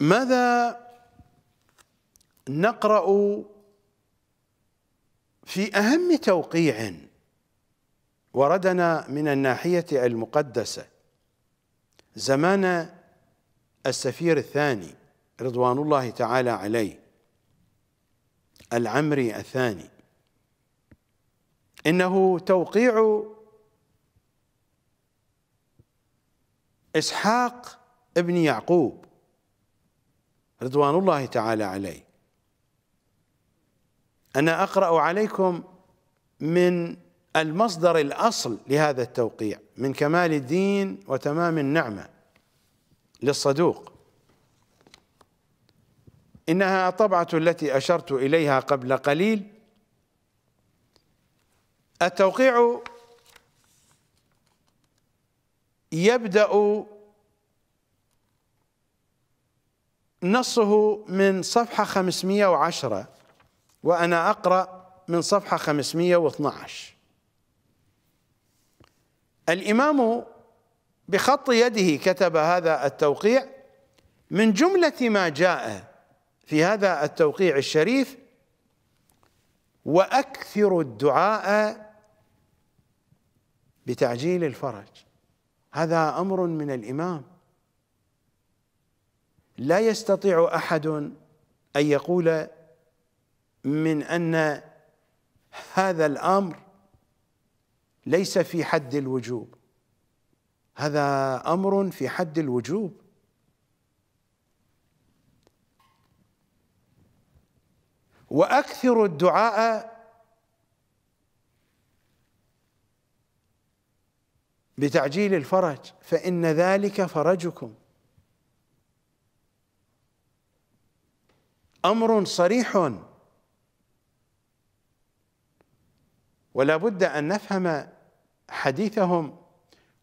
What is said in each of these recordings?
ماذا نقرأ في أهم توقيع وردنا من الناحية المقدسة زمان السفير الثاني رضوان الله تعالى عليه العمري الثاني إنه توقيع إسحاق ابن يعقوب رضوان الله تعالى عليه أنا أقرأ عليكم من المصدر الأصل لهذا التوقيع من كمال الدين وتمام النعمة للصدوق إنها الطبعة التي أشرت إليها قبل قليل التوقيع يبدأ نصه من صفحة 510 وأنا أقرأ من صفحة 512 الإمام بخط يده كتب هذا التوقيع من جملة ما جاء في هذا التوقيع الشريف وأكثر الدعاء بتعجيل الفرج هذا أمر من الإمام لا يستطيع احد ان يقول من ان هذا الامر ليس في حد الوجوب هذا امر في حد الوجوب واكثر الدعاء بتعجيل الفرج فان ذلك فرجكم امر صريح ولا بد ان نفهم حديثهم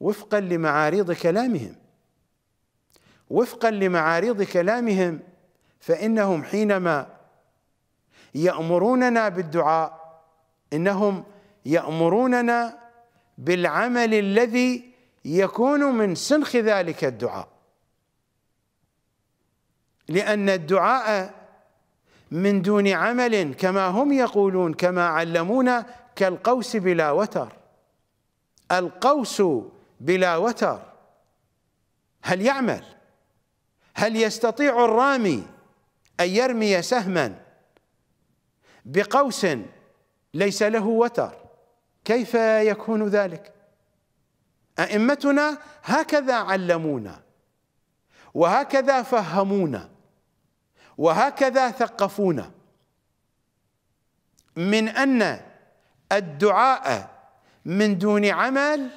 وفقا لمعاريض كلامهم وفقا لمعاريض كلامهم فانهم حينما يامروننا بالدعاء انهم يامروننا بالعمل الذي يكون من سنخ ذلك الدعاء لان الدعاء من دون عمل كما هم يقولون كما علمونا كالقوس بلا وتر القوس بلا وتر هل يعمل هل يستطيع الرامي أن يرمي سهما بقوس ليس له وتر كيف يكون ذلك أئمتنا هكذا علمونا وهكذا فهمونا وهكذا ثقفونا من أن الدعاء من دون عمل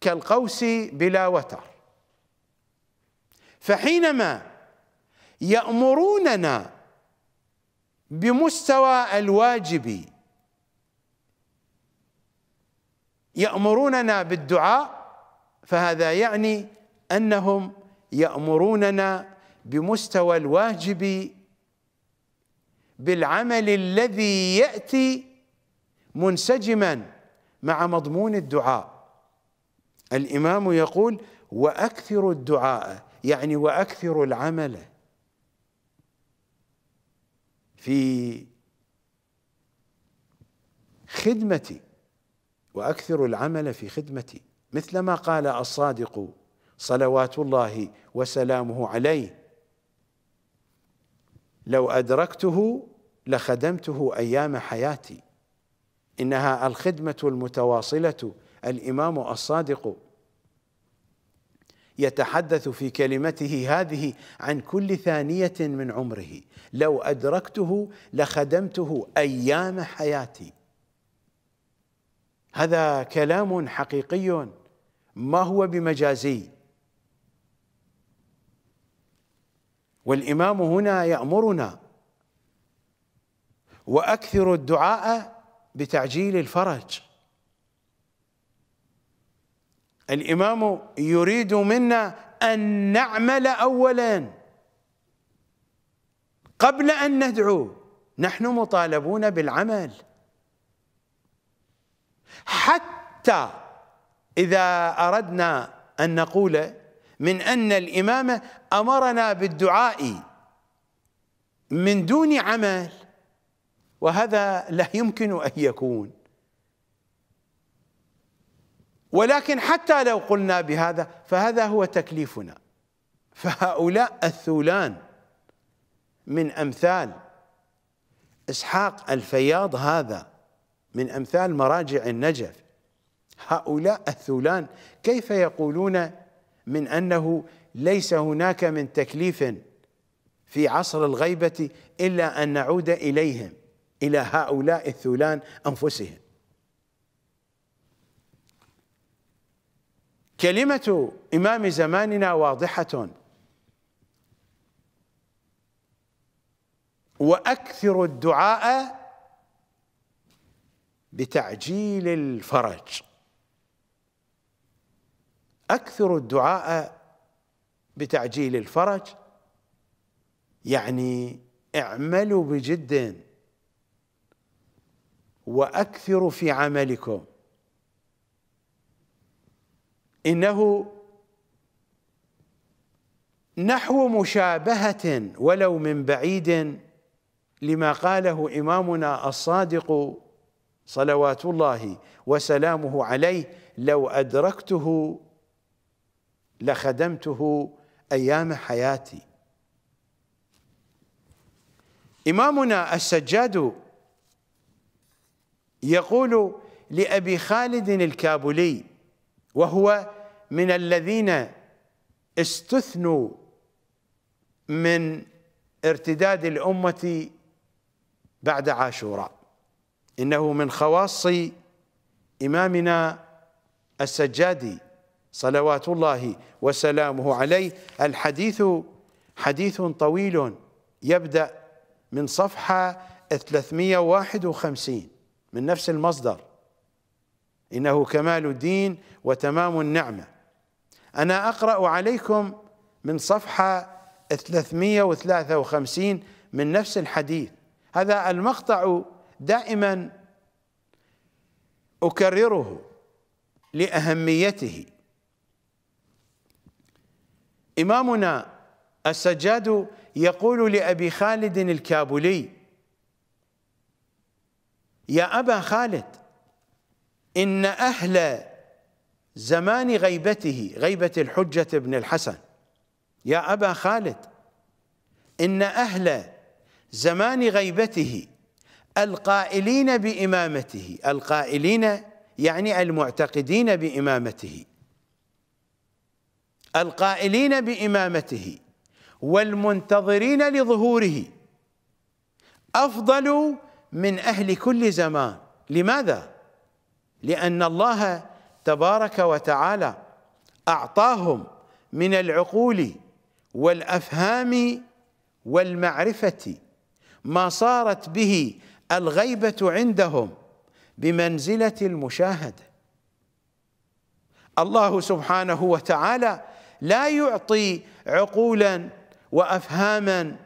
كالقوس بلا وتر فحينما يأمروننا بمستوى الواجب يأمروننا بالدعاء فهذا يعني أنهم يأمروننا بمستوى الواجب بالعمل الذي ياتي منسجما مع مضمون الدعاء الامام يقول واكثر الدعاء يعني واكثر العمل في خدمتي واكثر العمل في خدمتي مثلما قال الصادق صلوات الله وسلامه عليه لو أدركته لخدمته أيام حياتي إنها الخدمة المتواصلة الإمام الصادق يتحدث في كلمته هذه عن كل ثانية من عمره لو أدركته لخدمته أيام حياتي هذا كلام حقيقي ما هو بمجازي والامام هنا يامرنا واكثروا الدعاء بتعجيل الفرج الامام يريد منا ان نعمل اولا قبل ان ندعو نحن مطالبون بالعمل حتى اذا اردنا ان نقول من أن الامام أمرنا بالدعاء من دون عمل وهذا لا يمكن أن يكون ولكن حتى لو قلنا بهذا فهذا هو تكليفنا فهؤلاء الثولان من أمثال إسحاق الفياض هذا من أمثال مراجع النجف هؤلاء الثولان كيف يقولون من انه ليس هناك من تكليف في عصر الغيبه الا ان نعود اليهم الى هؤلاء الثولان انفسهم كلمه امام زماننا واضحه واكثر الدعاء بتعجيل الفرج أكثروا الدعاء بتعجيل الفرج يعني اعملوا بجد وأكثروا في عملكم إنه نحو مشابهة ولو من بعيد لما قاله إمامنا الصادق صلوات الله وسلامه عليه لو أدركته لخدمته ايام حياتي امامنا السجاد يقول لابي خالد الكابولي وهو من الذين استثنوا من ارتداد الامه بعد عاشوراء انه من خواص امامنا السجادي صلوات الله وسلامه عليه الحديث حديث طويل يبدأ من صفحة 351 من نفس المصدر إنه كمال الدين وتمام النعمة أنا أقرأ عليكم من صفحة 353 من نفس الحديث هذا المقطع دائما أكرره لأهميته إمامنا السجاد يقول لأبي خالد الكابولي يا أبا خالد إن أهل زمان غيبته غيبة الحجة بن الحسن يا أبا خالد إن أهل زمان غيبته القائلين بإمامته القائلين يعني المعتقدين بإمامته القائلين بإمامته والمنتظرين لظهوره أفضل من أهل كل زمان لماذا؟ لأن الله تبارك وتعالى أعطاهم من العقول والأفهام والمعرفة ما صارت به الغيبة عندهم بمنزلة المشاهدة الله سبحانه وتعالى لا يعطي عقولا وافهاما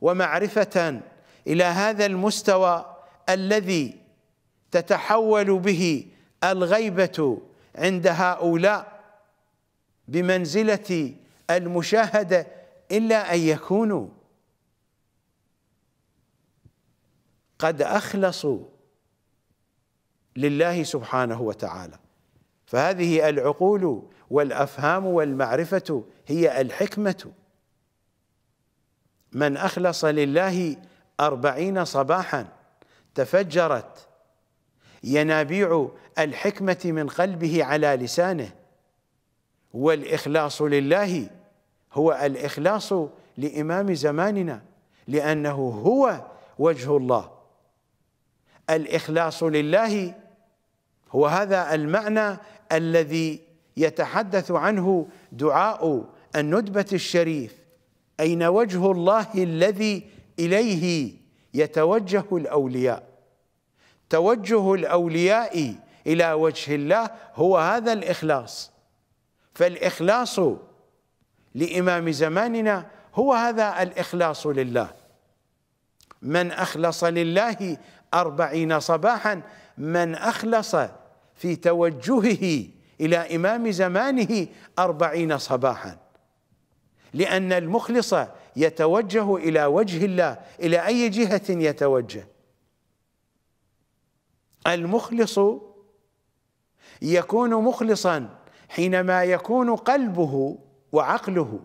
ومعرفه الى هذا المستوى الذي تتحول به الغيبه عند هؤلاء بمنزله المشاهده الا ان يكونوا قد اخلصوا لله سبحانه وتعالى فهذه العقول والافهام والمعرفه هي الحكمه من اخلص لله أربعين صباحا تفجرت ينابيع الحكمة من قلبه على لسانه والإخلاص لله هو الإخلاص لإمام زماننا لأنه هو وجه الله الإخلاص لله هو هذا المعنى الذي يتحدث عنه دعاء الندبة الشريف أين وجه الله الذي إليه يتوجه الأولياء توجه الأولياء إلى وجه الله هو هذا الإخلاص فالإخلاص لإمام زماننا هو هذا الإخلاص لله من أخلص لله أربعين صباحا من أخلص في توجهه إلى إمام زمانه أربعين صباحا لأن المخلص يتوجه إلى وجه الله إلى أي جهة يتوجه المخلص يكون مخلصا حينما يكون قلبه وعقله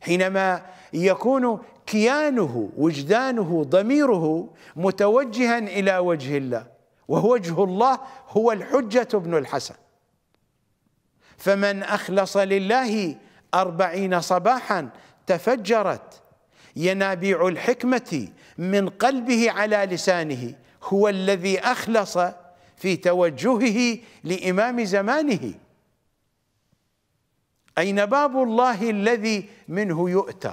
حينما يكون كيانه وجدانه ضميره متوجها الى وجه الله ووجه الله هو الحجة بن الحسن فمن أخلص لله أربعين صباحا تفجرت ينابيع الحكمة من قلبه على لسانه هو الذي أخلص في توجهه لإمام زمانه أين باب الله الذي منه يؤتى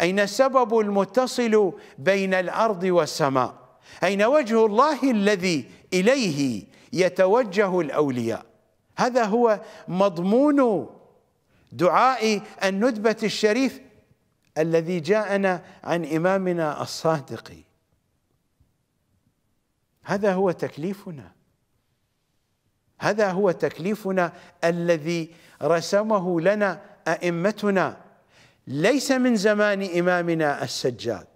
أين السبب المتصل بين الأرض والسماء أين وجه الله الذي إليه يتوجه الأولياء هذا هو مضمون دعاء الندبة الشريف الذي جاءنا عن إمامنا الصادق هذا هو تكليفنا هذا هو تكليفنا الذي رسمه لنا أئمتنا ليس من زمان إمامنا السجاد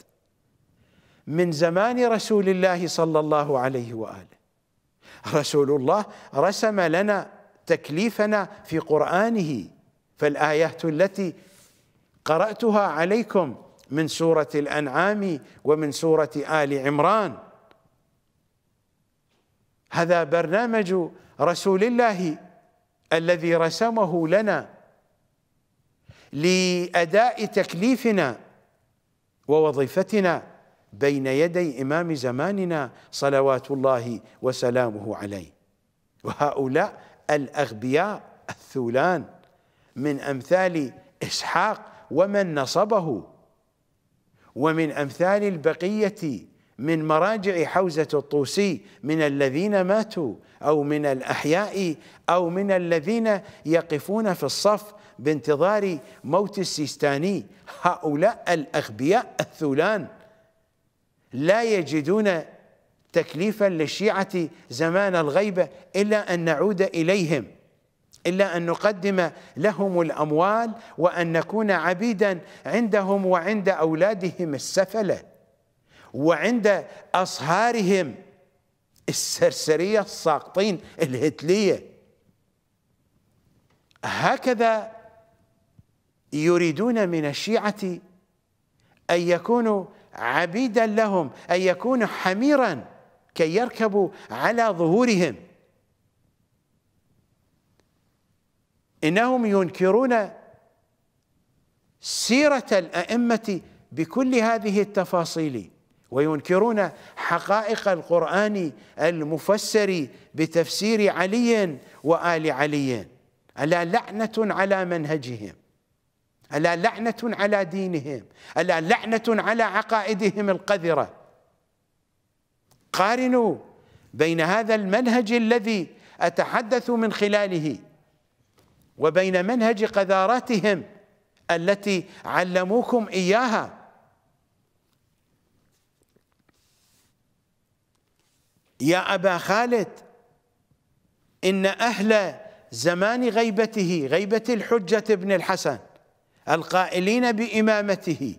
من زمان رسول الله صلى الله عليه واله رسول الله رسم لنا تكليفنا في قرانه فالايات التي قراتها عليكم من سوره الانعام ومن سوره ال عمران هذا برنامج رسول الله الذي رسمه لنا لاداء تكليفنا ووظيفتنا بين يدي إمام زماننا صلوات الله وسلامه عليه وهؤلاء الأغبياء الثولان من أمثال إسحاق ومن نصبه ومن أمثال البقية من مراجع حوزة الطوسي من الذين ماتوا أو من الأحياء أو من الذين يقفون في الصف بانتظار موت السيستاني هؤلاء الأغبياء الثولان لا يجدون تكليفا للشيعة زمان الغيبة إلا أن نعود إليهم إلا أن نقدم لهم الأموال وأن نكون عبيدا عندهم وعند أولادهم السفلة وعند أصهارهم السرسرية الساقطين الهتلية هكذا يريدون من الشيعة أن يكونوا عبيدا لهم أن يكون حميرا كي يركبوا على ظهورهم إنهم ينكرون سيرة الأئمة بكل هذه التفاصيل وينكرون حقائق القرآن المفسر بتفسير علي وآل علي ألا لعنة على منهجهم ألا لعنة على دينهم ألا لعنة على عقائدهم القذرة قارنوا بين هذا المنهج الذي أتحدث من خلاله وبين منهج قذاراتهم التي علموكم إياها يا أبا خالد إن أهل زمان غيبته غيبة الحجة بن الحسن القائلين بإمامته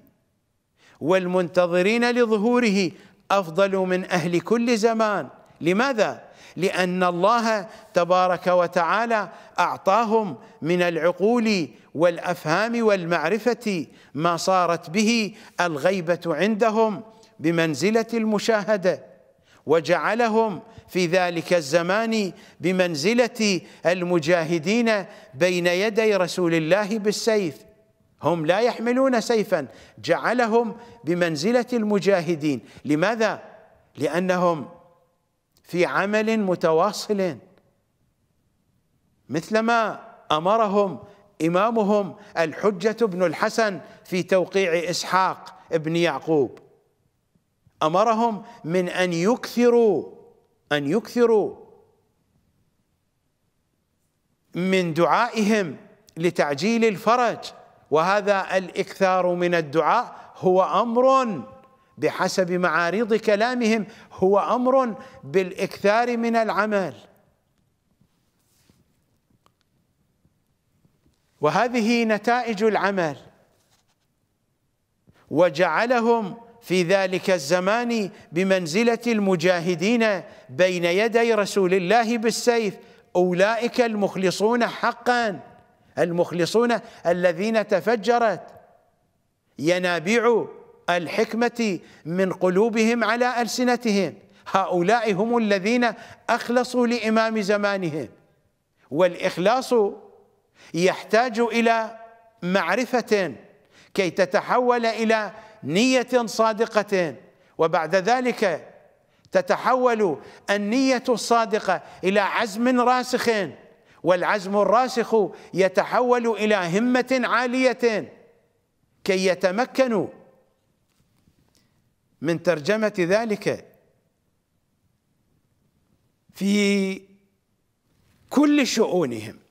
والمنتظرين لظهوره أفضل من أهل كل زمان لماذا؟ لأن الله تبارك وتعالى أعطاهم من العقول والأفهام والمعرفة ما صارت به الغيبة عندهم بمنزلة المشاهدة وجعلهم في ذلك الزمان بمنزلة المجاهدين بين يدي رسول الله بالسيف هم لا يحملون سيفا جعلهم بمنزلة المجاهدين لماذا؟ لأنهم في عمل متواصل مثلما أمرهم إمامهم الحجة بن الحسن في توقيع إسحاق بن يعقوب أمرهم من أن يكثروا أن يكثروا من دعائهم لتعجيل الفرج وهذا الاكثار من الدعاء هو امر بحسب معارض كلامهم هو امر بالاكثار من العمل وهذه نتائج العمل وجعلهم في ذلك الزمان بمنزله المجاهدين بين يدي رسول الله بالسيف اولئك المخلصون حقا المخلصون الذين تفجرت ينابيع الحكمة من قلوبهم على ألسنتهم هؤلاء هم الذين أخلصوا لإمام زمانهم والإخلاص يحتاج إلى معرفة كي تتحول إلى نية صادقة وبعد ذلك تتحول النية الصادقة إلى عزم راسخ والعزم الراسخ يتحول الى همه عاليه كي يتمكنوا من ترجمه ذلك في كل شؤونهم